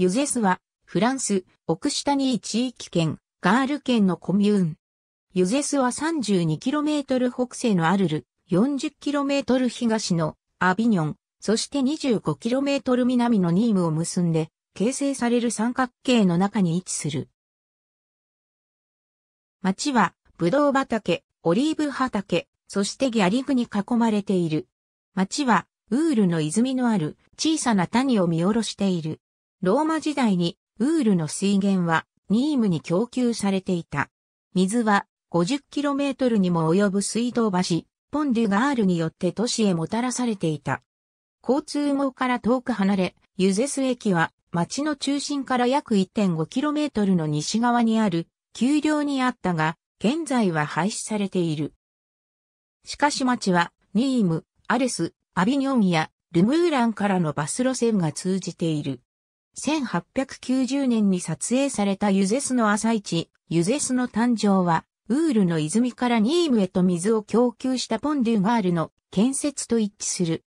ユゼスは、フランス、オクシタニー地域圏、ガール県のコミューン。ユゼスは 32km 北西のアルル、40km 東のアビニョン、そして 25km 南のニームを結んで、形成される三角形の中に位置する。町は、ブドウ畑、オリーブ畑、そしてギャリグに囲まれている。町は、ウールの泉のある小さな谷を見下ろしている。ローマ時代にウールの水源はニームに供給されていた。水は 50km にも及ぶ水道橋、ポンデュガールによって都市へもたらされていた。交通網から遠く離れ、ユゼス駅は町の中心から約 1.5km の西側にある、丘陵にあったが、現在は廃止されている。しかし町は、ニーム、アレス、アビニョンやルムーランからのバス路線が通じている。1890年に撮影されたユゼスの朝市、ユゼスの誕生は、ウールの泉からニームへと水を供給したポンデュガールの建設と一致する。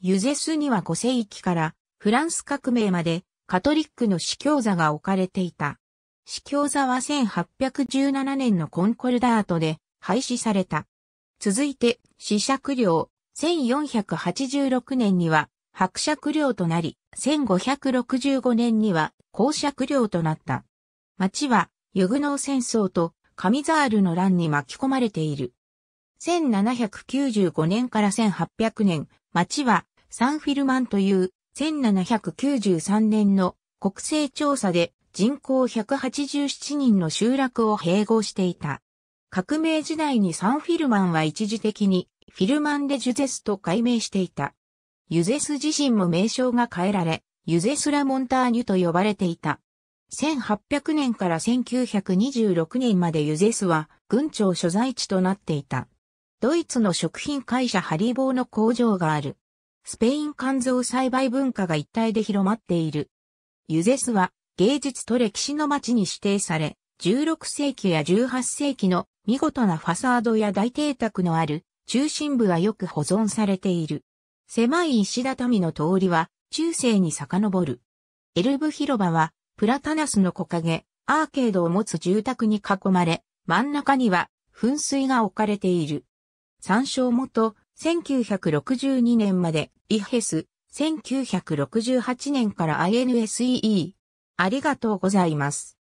ユゼスには5世紀からフランス革命までカトリックの司教座が置かれていた。司教座は1817年のコンコルダートで廃止された。続いて、試釈料、1486年には伯爵領となり、1565年には公爵領となった。町は、ユグノー戦争とカミザールの乱に巻き込まれている。1795年から1800年、町はサンフィルマンという1793年の国勢調査で人口187人の集落を併合していた。革命時代にサンフィルマンは一時的にフィルマン・デ・ジュゼスと改名していた。ユゼス自身も名称が変えられ、ユゼス・ラ・モンターニュと呼ばれていた。1800年から1926年までユゼスは軍庁所在地となっていた。ドイツの食品会社ハリボーの工場がある。スペイン肝臓栽培文化が一体で広まっている。ユゼスは芸術と歴史の街に指定され、16世紀や18世紀の見事なファサードや大邸宅のある中心部はよく保存されている。狭い石畳の通りは中世に遡る。エルブ広場はプラタナスの木陰、アーケードを持つ住宅に囲まれ、真ん中には噴水が置かれている。参照元、1962年までイヘス、1968年から INSEE。ありがとうございます。